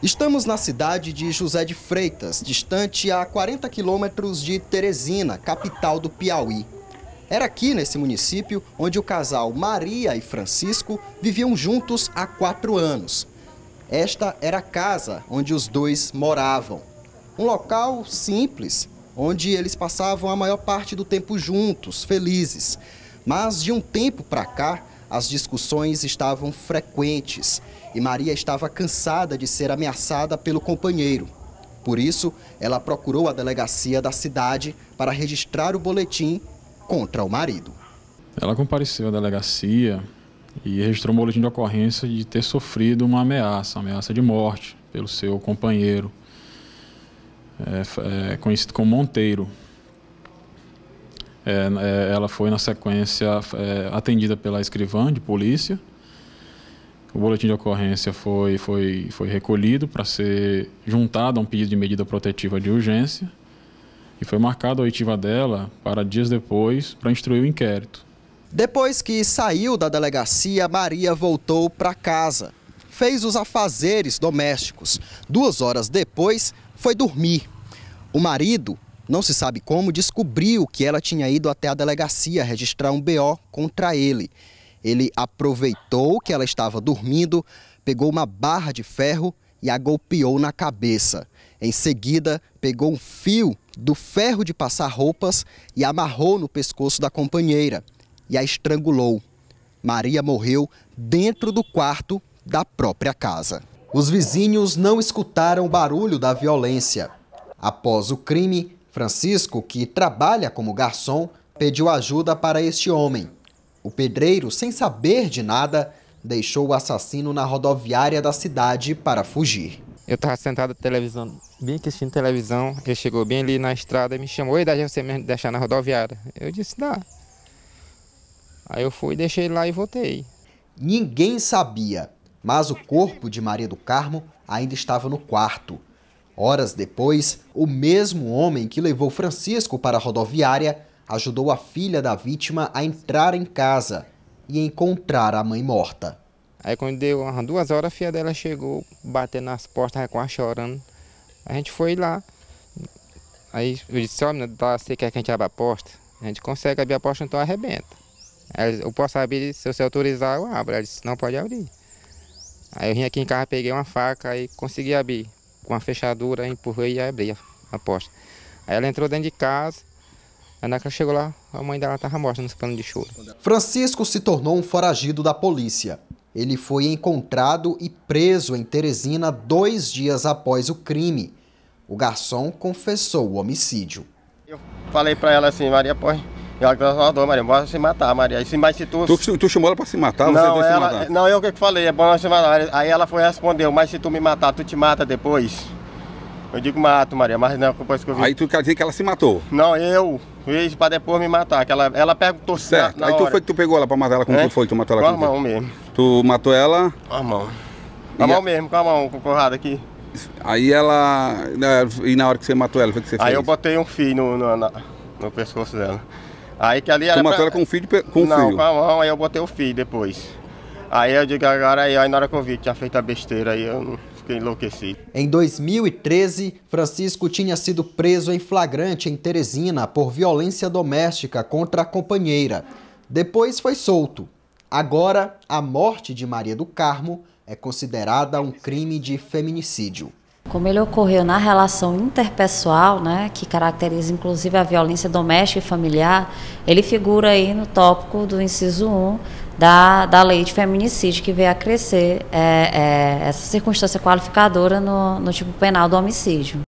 Estamos na cidade de José de Freitas, distante a 40 quilômetros de Teresina, capital do Piauí. Era aqui, nesse município, onde o casal Maria e Francisco viviam juntos há quatro anos. Esta era a casa onde os dois moravam. Um local simples, onde eles passavam a maior parte do tempo juntos, felizes. Mas de um tempo para cá, as discussões estavam frequentes e Maria estava cansada de ser ameaçada pelo companheiro. Por isso, ela procurou a delegacia da cidade para registrar o boletim contra o marido. Ela compareceu à delegacia e registrou um boletim de ocorrência de ter sofrido uma ameaça, uma ameaça de morte pelo seu companheiro, é, é, conhecido como Monteiro. É, é, ela foi, na sequência, é, atendida pela escrivã de polícia. O boletim de ocorrência foi, foi, foi recolhido para ser juntado a um pedido de medida protetiva de urgência e foi marcada a oitiva dela para dias depois para instruir o inquérito. Depois que saiu da delegacia, Maria voltou para casa. Fez os afazeres domésticos. Duas horas depois, foi dormir. O marido não se sabe como descobriu que ela tinha ido até a delegacia registrar um BO contra ele. Ele aproveitou que ela estava dormindo, pegou uma barra de ferro e a golpeou na cabeça. Em seguida, pegou um fio do ferro de passar roupas e amarrou no pescoço da companheira e a estrangulou. Maria morreu dentro do quarto da própria casa. Os vizinhos não escutaram o barulho da violência. Após o crime, Francisco, que trabalha como garçom, pediu ajuda para este homem. O pedreiro, sem saber de nada, deixou o assassino na rodoviária da cidade para fugir. Eu estava sentado televisão, bem assistindo televisão, ele chegou bem ali na estrada e me chamou, e daí você me deixar na rodoviária? Eu disse, dá. Aí eu fui, deixei lá e voltei. Ninguém sabia, mas o corpo de Maria do Carmo ainda estava no quarto. Horas depois, o mesmo homem que levou Francisco para a rodoviária ajudou a filha da vítima a entrar em casa e encontrar a mãe morta. Aí quando deu umas duas horas, a filha dela chegou, batendo nas portas, com a chorando. A gente foi lá. Aí eu disse, ó, tá, você quer que a gente abra a porta? A gente consegue abrir a porta, então arrebenta. Aí eu posso abrir, se você autorizar, eu abro. Ela disse, não pode abrir. Aí eu vim aqui em casa, peguei uma faca e consegui abrir com a fechadura, empurrei e abri a porta. Aí ela entrou dentro de casa, Aí na chegou lá, a mãe dela estava morta nos panos de choro. Francisco se tornou um foragido da polícia. Ele foi encontrado e preso em Teresina dois dias após o crime. O garçom confessou o homicídio. Eu falei para ela assim, Maria, pode e que ela falou, Maria, bora se matar, Maria. E se, mas se tu... tu... tu chamou ela pra se matar, não, você ela... se matar. Não, é eu que falei, é bom se matar. Aí ela foi respondeu, mas se tu me matar, tu te mata depois? Eu digo mato, Maria, mas não, depois que eu vi. Aí tu quer dizer que ela se matou? Não, eu fiz pra depois me matar, que ela, ela perguntou certo. Na, na Aí tu hora. foi que tu pegou ela pra matar ela, como é? que foi tu matou ela? Com, a mão mesmo. Tu matou ela? Com a mão. Com a mão mesmo, com a mão, com o Conrado aqui. Aí ela. Né, e na hora que você matou ela, foi que você Aí fez? Aí eu botei um fio no, no, no pescoço dela. Aí que ali era. Tu matou pra... ela com o filho? Com Não, filho. com a mão, aí eu botei o filho depois. Aí eu digo agora, aí, aí na hora que eu vi que tinha feito a besteira, aí eu fiquei enlouquecido. Em 2013, Francisco tinha sido preso em flagrante em Teresina por violência doméstica contra a companheira. Depois foi solto. Agora, a morte de Maria do Carmo é considerada um crime de feminicídio como ele ocorreu na relação interpessoal, né, que caracteriza inclusive a violência doméstica e familiar, ele figura aí no tópico do inciso 1 da, da lei de feminicídio, que veio a crescer é, é, essa circunstância qualificadora no, no tipo penal do homicídio.